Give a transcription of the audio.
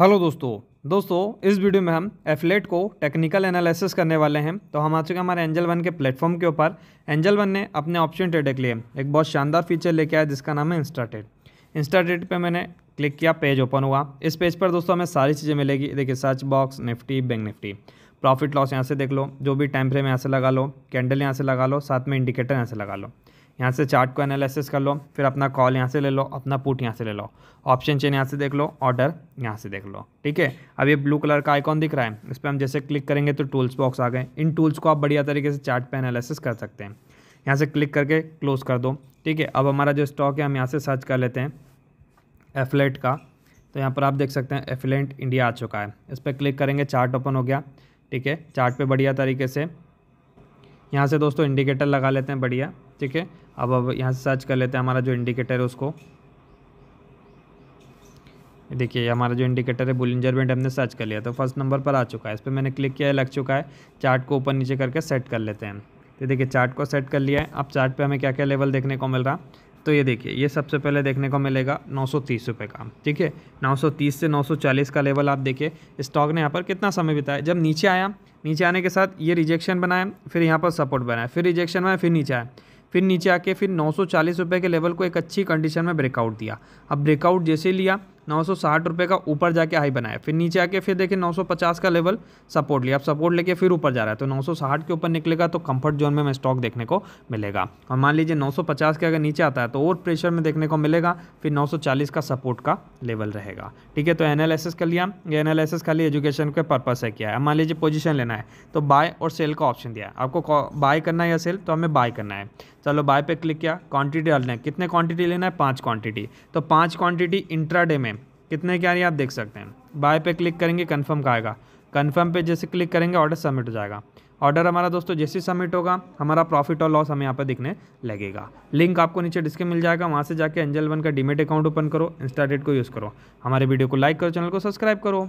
hello दोस्तों दोस्तों इस वीडियो में हम एफलेट को टेक्निकल एनालिसिस करने वाले हैं तो हम आ चुके हैं हमारे एंजल वन के प्लेटफॉर्म के ऊपर एंजल वन ने अपने ऑप्शन ट्रेड के लिए एक बहुत शानदार फीचर लेके आया जिसका नाम है इंस्टा ट्रेड इंस्टा ट्रेड पर मैंने क्लिक किया पेज ओपन हुआ इस पेज पर दोस्तों हमें सारी चीज़ें मिलेगी देखिए search box Nifty bank Nifty profit loss यहाँ से देख लो जो भी टाइम फ्रेम यहाँ से लगा लो कैंडल यहाँ से लगा लो साथ में इंडिकेटर यहाँ से लगा लो यहाँ से चार्ट को एनालिसिस कर लो फिर अपना कॉल यहाँ से ले लो अपना पुट यहाँ से ले लो ऑप्शन चेन यहाँ से देख लो ऑर्डर यहाँ से देख लो ठीक है अब ये ब्लू कलर का आइकॉन दिख रहा है इस पर हम जैसे क्लिक करेंगे तो टूल्स बॉक्स आ गए इन टूल्स को आप बढ़िया तरीके से चार्ट पे एनालिसिस कर सकते हैं यहाँ से क्लिक करके क्लोज कर दो ठीक है अब हमारा जो स्टॉक है हम यहाँ से सर्च कर लेते हैं एफलेट का तो यहाँ पर आप देख सकते हैं एफिलेंट इंडिया आ चुका है इस पर क्लिक करेंगे चार्ट ओपन हो गया ठीक है चार्ट पे बढ़िया तरीके से यहाँ से दोस्तों इंडिकेटर लगा लेते हैं बढ़िया ठीक है अब अब यहाँ से सर्च कर लेते हैं हमारा जो इंडिकेटर है उसको देखिए हमारा जो इंडिकेटर है बुलिंजर बैंड हमने सर्च कर लिया तो फर्स्ट नंबर पर आ चुका है इस पर मैंने क्लिक किया है लग चुका है चार्ट को ऊपर नीचे करके सेट कर लेते हैं तो देखिए चार्ट को सेट कर लिया है अब चार्ट पे हमें क्या क्या लेवल देखने को मिल रहा तो ये देखिए ये सबसे पहले देखने को मिलेगा नौ सौ का ठीक है नौ से नौ का लेवल आप देखिए स्टॉक ने यहाँ पर कितना समय बिताया जब नीचे आया नीचे आने के साथ ये रिजेक्शन बनाए फिर यहाँ पर सपोर्ट बनाए फिर रिजेक्शन बनाए फिर नीचे आए फिर नीचे आके फिर नौ सौ के लेवल को एक अच्छी कंडीशन में ब्रेकआउट दिया अब ब्रेकआउट जैसे लिया नौ सौ साठ रुपये का ऊपर जाके हाई बनाया फिर नीचे आके फिर देखिए नौ सौ पचास का लेवल सपोर्ट लिया अब सपोर्ट लेके फिर ऊपर जा रहा है तो नौ सौ साठ के ऊपर निकलेगा तो कंफर्ट जोन में हमें स्टॉक देखने को मिलेगा और मान लीजिए नौ सौ पचास के अगर नीचे आता है तो और प्रेशर में देखने को मिलेगा फिर नौ सौ चालीस का सपोर्ट का लेवल रहेगा ठीक है तो एनालिसिस कर लिया ये एनालिसिस खाली एजुकेशन के पर्पज़ से किया है मान लीजिए पोजिशन लेना है तो बाय और सेल का ऑप्शन दिया है आपको बाय करना है या सेल तो हमें बाय करना है चलो बाय पे क्लिक किया क्वांटिटी डालना है कितने क्वांटिटी लेना है पाँच क्वांटिटी तो पाँच क्वांटिटी इंट्रा डे में कितने क्या रही आप देख सकते हैं बाय पे क्लिक करेंगे कन्फर्म का आएगा कन्फर्म पे जैसे क्लिक करेंगे ऑर्डर सबमिट हो जाएगा ऑर्डर हमारा दोस्तों जैसे सबमिट होगा हमारा प्रॉफिट और लॉस हमें यहाँ पर दिखने लगेगा लिंक आपको नीचे डिस्क्रिप मिल जाएगा वहाँ से जाके एंजल वन का डीमेट अकाउंट ओपन करो इंस्टाडेट को यूज़ करो हमारे वीडियो को लाइक करो चैनल को सब्सक्राइब करो